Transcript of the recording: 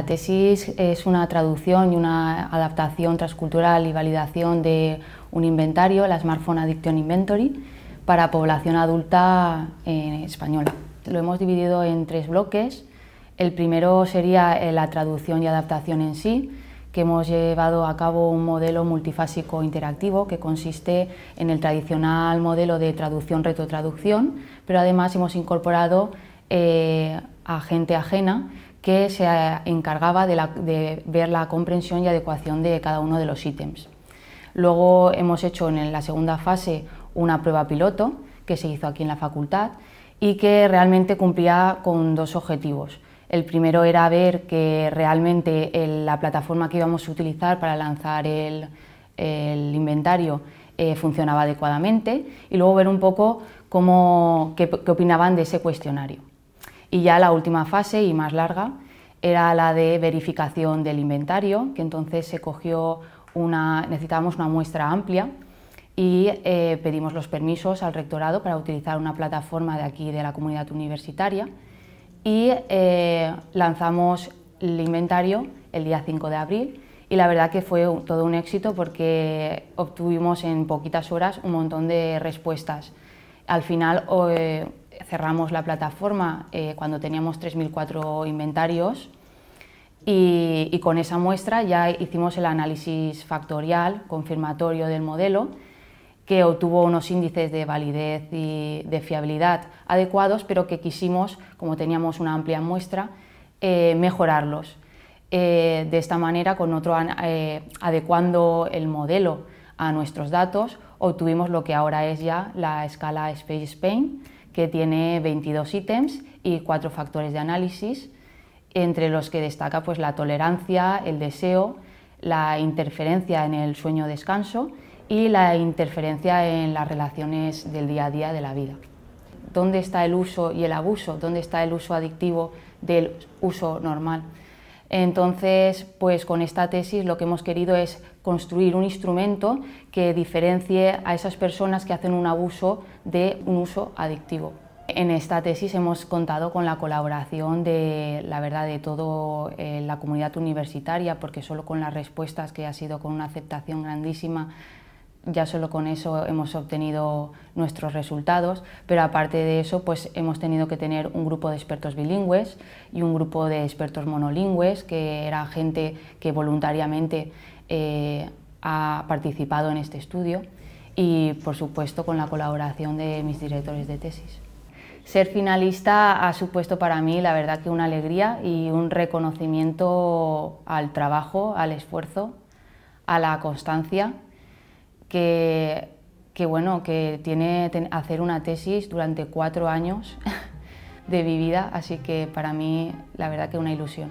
La tesis es una traducción y una adaptación transcultural y validación de un inventario, la Smartphone Addiction Inventory, para población adulta en española. Lo hemos dividido en tres bloques. El primero sería eh, la traducción y adaptación en sí, que hemos llevado a cabo un modelo multifásico interactivo que consiste en el tradicional modelo de traducción-retrotraducción, pero además hemos incorporado eh, a gente ajena que se eh, encargaba de, ver la comprensión y adecuación de cada uno de los ítems. Luego hemos hecho en la segunda fase una prueba piloto que se hizo aquí en la facultad y que realmente cumplía con dos objetivos. El primero era ver que realmente la plataforma que íbamos a utilizar para lanzar el, inventario eh, funcionaba adecuadamente y luego ver un poco cómo, qué opinaban de ese cuestionario. Y ya la última fase y más larga era la de verificación del inventario, que entonces se cogió una, necesitábamos una muestra amplia y eh, pedimos los permisos al rectorado para utilizar una plataforma de aquí de la comunidad universitaria y eh, lanzamos el inventario el día 5 de abril y la verdad que fue todo un éxito porque obtuvimos en poquitas horas un montón de respuestas. Al final eh, cerramos la plataforma eh, cuando teníamos 3.004 inventarios y, con esa muestra ya hicimos el análisis factorial confirmatorio del modelo que obtuvo unos índices de validez y de fiabilidad adecuados, pero que quisimos, como teníamos una amplia muestra, eh, mejorarlos. Eh, de esta manera, con otro, adecuando el modelo a nuestros datos, obtuvimos lo que ahora es ya la escala Space Spain, que tiene 22 ítems y cuatro factores de análisis, entre los que destaca pues, la tolerancia, el deseo, la interferencia en el sueño-descanso y la interferencia en las relaciones del día a día de la vida. ¿Dónde está el uso y el abuso? ¿Dónde está el uso adictivo del uso normal? Entonces, pues con esta tesis lo que hemos querido es construir un instrumento que diferencie a esas personas que hacen un abuso de un uso adictivo. En esta tesis hemos contado con la colaboración de, la verdad, de toda eh, la comunidad universitaria, porque solo con las respuestas, que ha sido con una aceptación grandísima ya solo con eso hemos obtenido nuestros resultados, pero aparte de eso, pues hemos tenido que tener un grupo de expertos bilingües y un grupo de expertos monolingües, que era gente que voluntariamente eh, ha participado en este estudio y, por supuesto, con la colaboración de mis directores de tesis. Ser finalista ha supuesto para mí, la verdad, que una alegría y un reconocimiento al trabajo, al esfuerzo, a la constancia que, bueno, que tiene hacer una tesis durante cuatro años de vivida vida, así que para mí la verdad que una ilusión.